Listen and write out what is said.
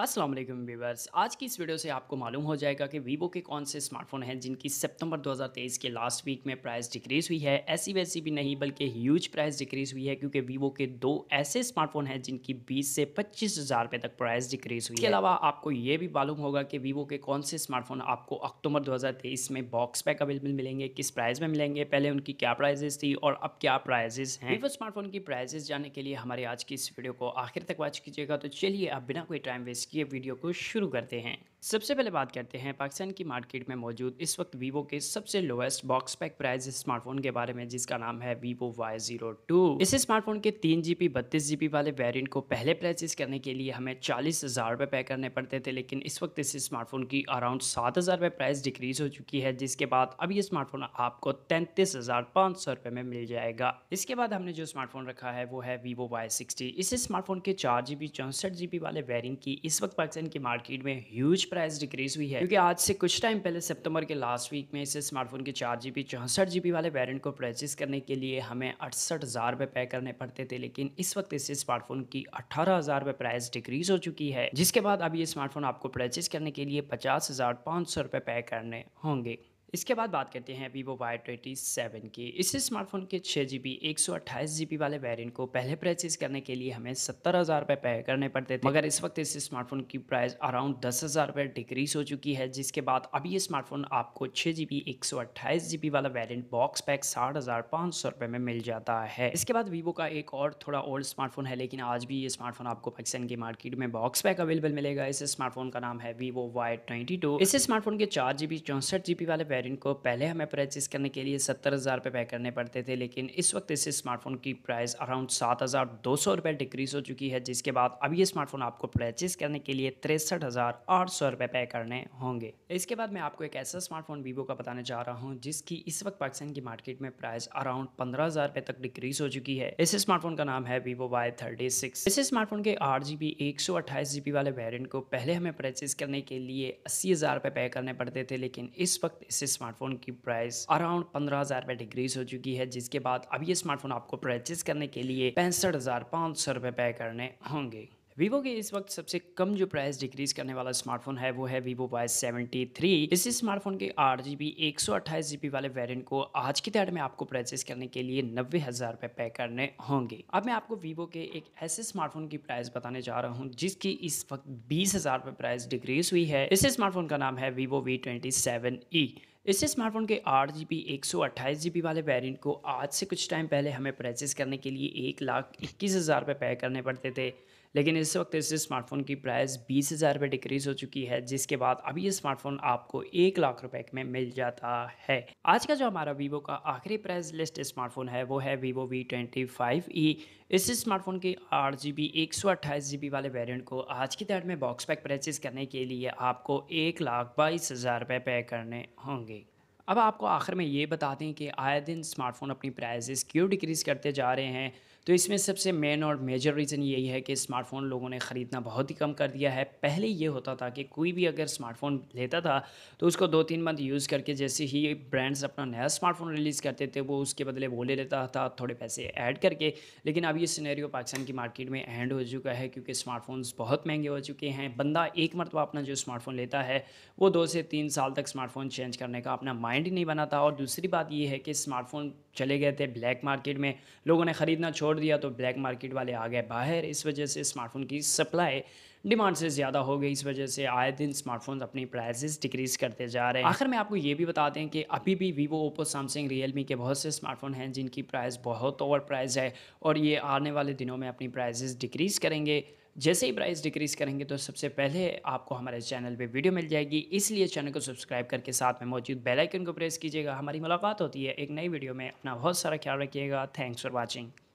Aslam viewers आज की इस वीडियो से आपको मालूम हो जाएगा कि वीवो के कौन से स्मार्टफोन हैं जिनकी सितंबर 2023 के लास्ट वीक में प्राइस डिक्रीज़ हुई है ऐसी वैसी भी नहीं बल्कि ह्यूज प्राइस डिक्रीज़ हुई है क्योंकि वीवो के दो ऐसे स्मार्टफोन हैं जिनकी 20 से पच्चीस हज़ार रुपये तक प्राइस डिक्रीज़ हुई इसके अलावा आपको ये भी मालूम होगा कि वीवो के कौन से स्मार्टफोन आपको अक्टूबर दो में बॉक्स पैक अवेलेबल मिलेंगे किस प्राइस में मिलेंगे पहले उनकी क्या प्राइजेस थी और अब क्या प्राइजेस हैं वीवो स्मार्टफोन की प्राइजेस जाने के लिए हमारे आज की इस वीडियो को आखिर तक वॉच कीजिएगा तो चलिए आप बिना कोई टाइम वेस्ट इसकी वीडियो को शुरू करते हैं सबसे पहले बात करते हैं पाकिस्तान की मार्केट में मौजूद इस वक्त वीवो के सबसे lowest box pack price smartphone के बारे में जिसका नाम है वीवो वाई जीरो टू इस स्मार्टफोन के तीन जीबी बत्तीस जीबी वाले वेरिएंट को पहले प्राइस करने के लिए हमें चालीस हजार रुपए पे करने पड़ते थे लेकिन इस वक्त इस स्मार्टफोन की अराउंड सात हजार रुपए प्राइस डिक्रीज हो चुकी है जिसके बाद अब ये स्मार्टफोन आपको तैंतीस हजार पांच सौ रुपये में मिल जाएगा इसके बाद हमने जो स्मार्टफोन रखा है वो है वीवो वाई सिक्सटी इस स्मार्टफोन के चार जीबी चौंसठ जीबी वाले वेरियंट की इस वक्त पाकिस्तान की मार्केट में ह्यूज प्राइस डिक्रीज हुई है क्योंकि आज से कुछ टाइम पहले सितंबर के लास्ट वीक में इसे स्मार्टफोन के चार जीबी चौंसठ जीबी वाले वेरियंट को परचेज करने के लिए हमें अड़सठ हज़ार रुपए पे करने पड़ते थे लेकिन इस वक्त इस स्मार्टफोन की अठारह हज़ार रुपए प्राइस डिक्रीज हो चुकी है जिसके बाद अब ये स्मार्टफोन आपको परचेज करने के लिए पचास हज़ार पांच सौ रुपए पे करने होंगे इसके बाद बात करते हैं वीवो वाई ट्वेंटी सेवन की इस स्मार्टफोन के छः जी बी एक सौ अट्ठाईस जी बी वाले वेरियंट को पहले परचेज करने के लिए हमें सत्तर हज़ार रुपये पे करने पड़ते थे मगर इस वक्त इस स्मार्टफोन की प्राइस अराउंड दस हज़ार रुपये डिक्रीज हो चुकी है जिसके बाद अब ये स्मार्टफोन आपको छः जी बी एक सौ अट्ठाईस जी बी वाला वेरियंट बॉक्स पैक साठ हज़ार पाँच सौ रुपये में मिल जाता है इसके बाद वीवो का एक और थोड़ा ओल्ड स्मार्टफोन है लेकिन आज भी ये स्मार्टफोन आपको पाकिस्तान की मार्केट में बॉक्स पैक अवेलेबल मिलेगा इस स्मार्टफोन का नाम है वीवो वाई ट्वेंटी टू इस स्मार्टफोन के चार जी बी चौंसठ जी बी वाले वेरिएंट को पहले हमें परचेस करने के लिए सत्तर हज़ार रुपये पे करने पड़ते थे लेकिन इस वक्त इस स्मार्टफोन की प्राइस अराउंड सात हज़ार दो सौ रुपये डिक्रीज़ हो चुकी है जिसके बाद अब ये स्मार्टफोन आपको परचेस करने के लिए तिरसठ हज़ार आठ सौ रुपये पे करने होंगे इसके बाद मैं आपको एक ऐसा स्मार्टफोन वीवो का बताने जा रहा हूँ जिसकी इस वक्त पाकिस्तान की मार्केट में प्राइस अराउंड पंद्रह हज़ार रुपये तक डिक्रीज़ हो चुकी है इस स्मार्टफोन का नाम है वीवो वाई थर्टी सिक्स इस स्मार्टफोन के आठ जी बी एक सौ अट्ठाईस जी बी वाले वेरियंट को पहले हमें परचेज करने के लिए अस्सी हज़ार रुपये पे करने पड़ते थे लेकिन इस वक्त इस स्मार्टफोन की प्राइस अराउंड पंद्रह हजार रुपए डिक्रीज हो चुकी है जिसके बाद अब ये स्मार्टफोन आपको परचेज करने के लिए पैंसठ हजार पाँच सौ रुपए पे करने होंगे वीवो के इस वक्त सबसे कम जो प्राइस डिक्रीज करने वाला स्मार्टफोन है वो है वीवो वाई सेवेंटी थ्री इस स्मार्टफोन के आठ जीबी एक सौ अट्ठाईस जीबी वाले वेरियंट को आज की डेट में आपको परचेज करने के लिए नब्बे हजार रुपए पे करने होंगे अब मैं आपको वीवो के एक ऐसे स्मार्टफोन की प्राइस बताने जा रहा हूँ जिसकी इस वक्त बीस हजार रुपए प्राइस डिक्रीज हुई है इस स्मार्टफोन का नाम है Vivo V twenty seven E इस स्मार्टफोन के आठ जी बी एक सौ अट्ठाईस जी बी वाले वेरियंट को आज से कुछ टाइम पहले हमें परचेज़ करने के लिए एक लाख इक्कीस हज़ार रुपये पे करने पड़ते थे लेकिन इस वक्त इस स्मार्टफ़ोन की प्राइस बीस हज़ार रुपये डिक्रीज़ हो चुकी है जिसके बाद अब ये स्मार्टफ़ोन आपको एक लाख रुपए में मिल जाता है आज का जो हमारा वीवो का आखिरी प्राइस लिस्ट स्मार्टफ़ोन है वो है Vivo V twenty five E इस स्मार्टफोन के आठ जी बी एक सौ अट्ठाईस जी बी वाले वेरियंट को आज की डेट में बॉक्स पैक परचेज करने के लिए आपको एक लाख बाईस हज़ार रुपये पे करने होंगे अब आपको आखिर में ये बता दें कि आए दिन स्मार्टफ़ोन अपनी प्राइजेस क्यों डिक्रीज़ करते जा रहे हैं तो इसमें सबसे मेन और मेजर रीज़न यही है कि स्मार्टफ़ोन लोगों ने ख़रीदना बहुत ही कम कर दिया है पहले ये होता था कि कोई भी अगर स्मार्टफ़ोन लेता था तो उसको दो तीन मंथ यूज़ करके जैसे ही ब्रांड्स अपना नया स्मार्टफ़ोन रिलीज़ करते थे वो उसके बदले वो ले लेता था थोड़े पैसे ऐड करके लेकिन अब ये सीनेरियो पाकिस्तान की मार्केट में एंड हो चुका है क्योंकि स्मार्टफोन्स बहुत महंगे हो चुके हैं बंदा एक मरतबा अपना जो स्मार्टफ़ोन लेता है वो दो से तीन साल तक स्मार्टफ़ोन चेंज करने का अपना माइंड ब्रांड ही नहीं बना था और दूसरी बात ये है कि स्मार्टफोन चले गए थे ब्लैक मार्केट में लोगों ने ख़रीदना छोड़ दिया तो ब्लैक मार्केट वाले आ गए बाहर इस वजह से स्मार्टफोन की सप्लाई डिमांड से ज़्यादा हो गई इस वजह से आए दिन स्मार्टफोन अपनी प्राइसेस डिक्रीज़ करते जा रहे हैं आखिर में आपको ये भी बताते हैं कि अभी भी वीवो ओप्पो सैमसंग रियलमी के बहुत से स्मार्टफोन हैं जिनकी प्राइस बहुत ओवर प्राइस है और ये आने वाले दिनों में अपनी प्राइजेस डिक्रीज़ करेंगे जैसे ही प्राइस डिक्रीज़ करेंगे तो सबसे पहले आपको हमारे चैनल पे वीडियो मिल जाएगी इसलिए चैनल को सब्सक्राइब करके साथ में मौजूद बेल आइकन को प्रेस कीजिएगा हमारी मुलाकात होती है एक नई वीडियो में अपना बहुत सारा ख्याल रखिएगा थैंक्स फॉर वॉचिंग